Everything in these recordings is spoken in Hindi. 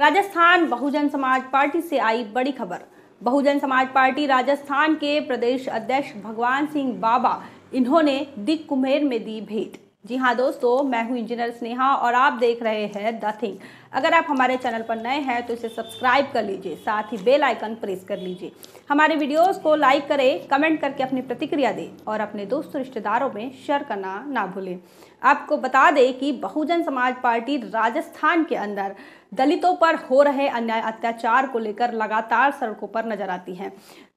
राजस्थान बहुजन समाज पार्टी से आई बड़ी खबर बहुजन समाज पार्टी राजस्थान के प्रदेश अध्यक्ष भगवान सिंह बाबा इन्होंने दिग कुमेर में दी भेंट जी हाँ दोस्तों मैं हूँ इंजीनियर स्नेहा और आप देख रहे हैं द थिंग अगर आप हमारे चैनल पर नए हैं तो इसे सब्सक्राइब कर लीजिए साथ ही बेल आइकन प्रेस कर लीजिए हमारे वीडियोस को लाइक करें कमेंट करके अपनी प्रतिक्रिया दें और अपने दोस्तों रिश्तेदारों में शेयर करना ना भूलें आपको बता दें कि बहुजन समाज पार्टी राजस्थान के अंदर दलितों पर हो रहे अन्याय अत्याचार को लेकर लगातार सड़कों पर नजर आती है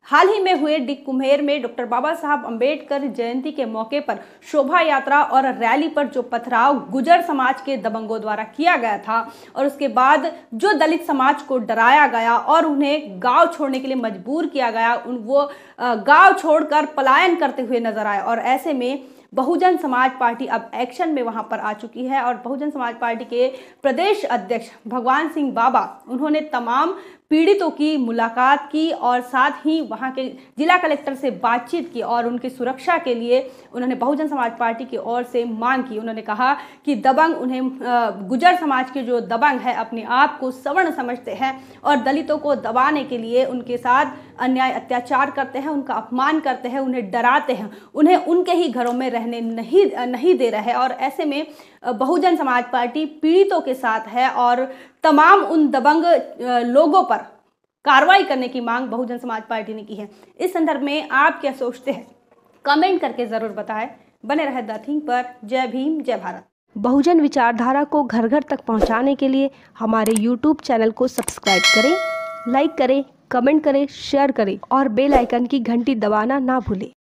हाल ही में हुए डी कुम्हेर में डॉक्टर बाबा साहब अम्बेडकर जयंती के मौके पर शोभा यात्रा और रैली पर जो पथराव गुजर समाज के दबंगों द्वारा किया गया था और उसके बाद जो दलित समाज को डराया गया और उन्हें गांव छोड़ने के लिए मजबूर किया गया उन वो गांव छोड़कर पलायन करते हुए नजर आए और ऐसे में बहुजन समाज पार्टी अब एक्शन में वहां पर आ चुकी है और बहुजन समाज पार्टी के प्रदेश अध्यक्ष भगवान सिंह बाबा उन्होंने तमाम पीड़ितों की मुलाकात की और साथ ही वहाँ के जिला कलेक्टर से बातचीत की और उनकी सुरक्षा के लिए उन्होंने बहुजन समाज पार्टी की ओर से मांग की उन्होंने कहा कि दबंग उन्हें गुजर समाज के जो दबंग है अपने आप को सवर्ण समझते हैं और दलितों को दबाने के लिए उनके साथ अन्याय अत्याचार करते हैं उनका अपमान करते हैं उन्हें डराते हैं उन्हें उनके ही घरों में रहने नहीं नहीं दे रहे और ऐसे में बहुजन समाज पार्टी पीड़ितों के साथ है और तमाम उन दबंग लोगों पर कार्रवाई करने की मांग बहुजन समाज पार्टी ने की है इस संदर्भ में आप क्या सोचते हैं कमेंट करके ज़रूर बताएं बने रहे द थिंग पर जय भीम जय भारत बहुजन विचारधारा को घर घर तक पहुंचाने के लिए हमारे YouTube चैनल को सब्सक्राइब करें लाइक करें कमेंट करें शेयर करें और बेल आइकन की घंटी दबाना ना भूलें